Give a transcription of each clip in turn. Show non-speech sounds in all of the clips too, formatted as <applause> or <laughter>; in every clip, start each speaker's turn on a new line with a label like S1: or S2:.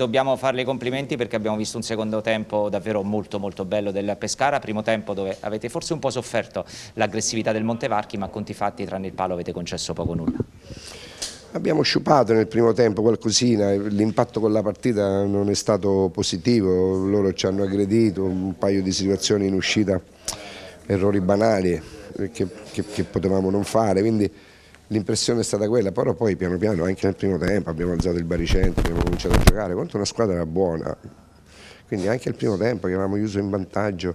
S1: dobbiamo farle i complimenti perché abbiamo visto un secondo tempo davvero molto molto bello del Pescara, primo tempo dove avete forse un po' sofferto l'aggressività del Montevarchi ma conti fatti tranne il palo avete concesso poco nulla.
S2: Abbiamo sciupato nel primo tempo qualcosina, l'impatto con la partita non è stato positivo, loro ci hanno aggredito, un paio di situazioni in uscita, errori banali che, che, che potevamo non fare, quindi l'impressione è stata quella, però poi piano piano anche nel primo tempo abbiamo alzato il baricentro, abbiamo cominciato a giocare contro una squadra buona, quindi anche il primo tempo che avevamo chiuso in vantaggio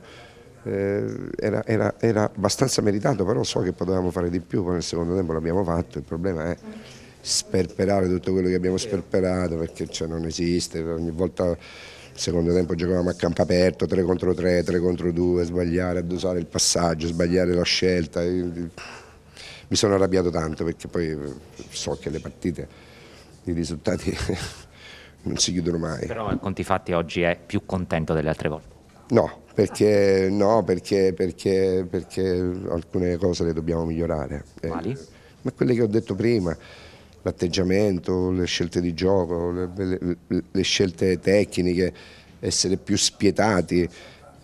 S2: eh, era, era, era, abbastanza meritato, però so che potevamo fare di più, poi nel secondo tempo l'abbiamo fatto, il problema è sperperare tutto quello che abbiamo sperperato perché cioè, non esiste, ogni volta secondo tempo giocavamo a campo aperto, 3 contro 3, 3 contro 2, sbagliare, ad usare il passaggio, sbagliare la scelta mi sono arrabbiato tanto perché poi eh, so che le partite, i risultati <laughs> non si chiudono
S1: mai. Però a conti fatti oggi è più contento delle altre volte?
S2: No, perché, no, perché, perché, perché alcune cose le dobbiamo migliorare. Eh, Quali? Eh, ma quelle che ho detto prima, l'atteggiamento, le scelte di gioco, le, le, le scelte tecniche, essere più spietati,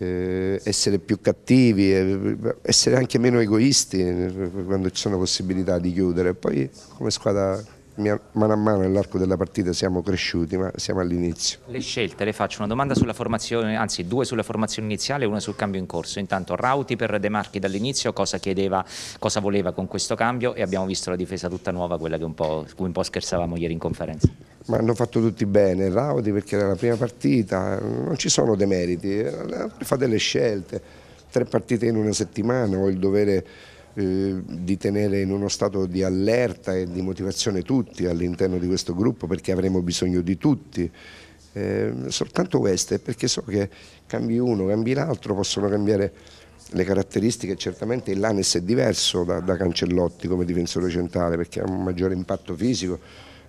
S2: eh, essere più cattivi, eh, essere anche meno egoisti eh, quando ci sono possibilità di chiudere. Poi come squadra mano a mano nell'arco della partita siamo cresciuti, ma siamo all'inizio.
S1: Le scelte, le faccio una domanda sulla formazione, anzi due sulla formazione iniziale e una sul cambio in corso. Intanto Rauti per De Marchi dall'inizio, cosa chiedeva, cosa voleva con questo cambio e abbiamo visto la difesa tutta nuova, quella che un po', su cui un po' scherzavamo ieri in conferenza
S2: ma hanno fatto tutti bene, Raudi perché era la prima partita, non ci sono demeriti, fa delle scelte, tre partite in una settimana, ho il dovere eh, di tenere in uno stato di allerta e di motivazione tutti all'interno di questo gruppo perché avremo bisogno di tutti. Eh, soltanto queste, perché so che cambi uno, cambi l'altro, possono cambiare le caratteristiche, certamente il Lanes è diverso da, da Cancellotti come difensore centrale perché ha un maggiore impatto fisico,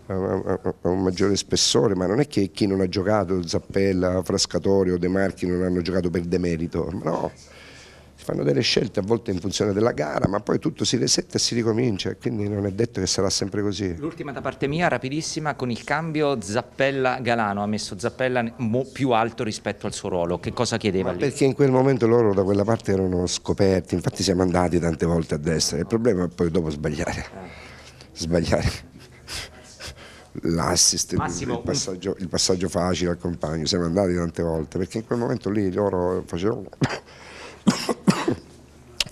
S2: a, un maggiore spessore, ma non è che chi non ha giocato, Zappella, Frascatorio, De Marchi non hanno giocato per demerito, no, si fanno delle scelte a volte in funzione della gara, ma poi tutto si resetta e si ricomincia, quindi non è detto che sarà sempre così.
S1: L'ultima da parte mia, rapidissima, con il cambio Zappella-Galano, ha messo Zappella più alto rispetto al suo ruolo, che cosa chiedeva? Ma lì? Perché
S2: in quel momento loro da quella parte erano scoperti, infatti siamo andati tante volte a destra, il problema è poi dopo sbagliare, eh. sbagliare l'assist, Massimo, il, passaggio, il passaggio facile al compagno, siamo andati tante volte, perché in quel momento lì loro facevano... <coughs>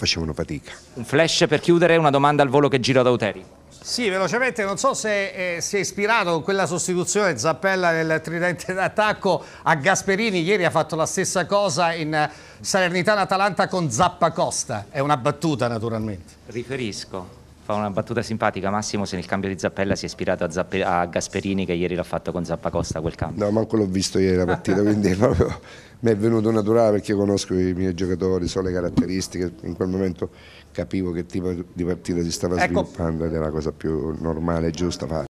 S1: facevano fatica. Un flash per chiudere, una domanda al volo che gira da Uteri.
S2: Sì, velocemente, non so se eh, si è ispirato con quella sostituzione Zappella del tridente d'attacco a Gasperini, ieri ha fatto la stessa cosa in Salernitana-Atalanta con Zappa Costa, è
S1: una battuta naturalmente. Riferisco fa una battuta simpatica Massimo se nel cambio di Zappella si è ispirato a, Zappe, a Gasperini che ieri l'ha fatto con Zappacosta quel cambio. No, manco
S2: l'ho visto ieri la partita, quindi <laughs> proprio mi è venuto naturale perché conosco i miei giocatori, so le caratteristiche, in quel momento capivo che tipo di partita si stava ecco. sviluppando ed era la cosa più normale e giusta fare.